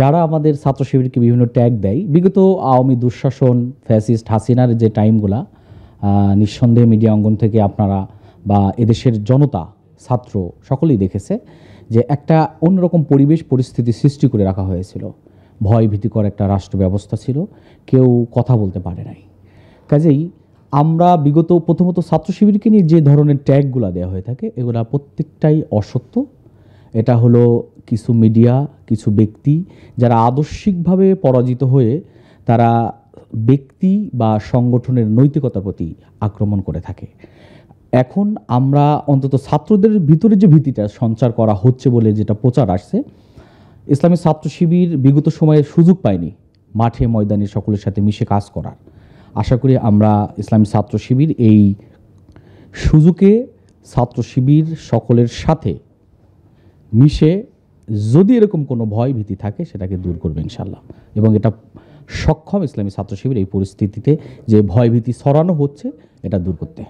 যারা আমাদের ছাত্র শিবিরকে বিভিন্ন ট্যাগ দেয় বিগত আওয়ামী দুঃশাসন ফ্যাসিস্ট হাসিনার যে টাইমগুলা নিঃসন্দেহে মিডিয়া অঙ্গন থেকে আপনারা বা এদেশের জনতা ছাত্র সকলেই দেখেছে যে একটা অন্যরকম পরিবেশ পরিস্থিতি সৃষ্টি করে রাখা হয়েছিল ভয় ভীতিকর একটা রাষ্ট্র ব্যবস্থা ছিল কেউ কথা বলতে পারে নাই কাজেই আমরা বিগত প্রথমত ছাত্র শিবিরকে নিয়ে যে ধরনের ট্যাগগুলো দেওয়া হয়ে থাকে এগুলা প্রত্যেকটাই অসত্য এটা হলো কিছু মিডিয়া কিছু ব্যক্তি যারা আদর্শিকভাবে পরাজিত হয়ে তারা ব্যক্তি বা সংগঠনের নৈতিকতার প্রতি আক্রমণ করে থাকে এখন আমরা অন্তত ছাত্রদের ভিতরে যে ভীতিটা সঞ্চার করা হচ্ছে বলে যেটা প্রচার আসছে ইসলামী ছাত্র শিবির বিগত সময়ে সুযোগ পায়নি মাঠে ময়দানে সকলের সাথে মিশে কাজ করার আশা করি আমরা ইসলামী ছাত্র শিবির এই সুযোগে ছাত্র শিবির সকলের সাথে মিশে যদি এরকম কোনো ভয় ভীতি থাকে সেটাকে দূর করবে ইনশাল্লাহ এবং এটা সক্ষম ইসলামী ছাত্র শিবির এই পরিস্থিতিতে যে ভয় ভীতি সরানো হচ্ছে এটা দূর করতে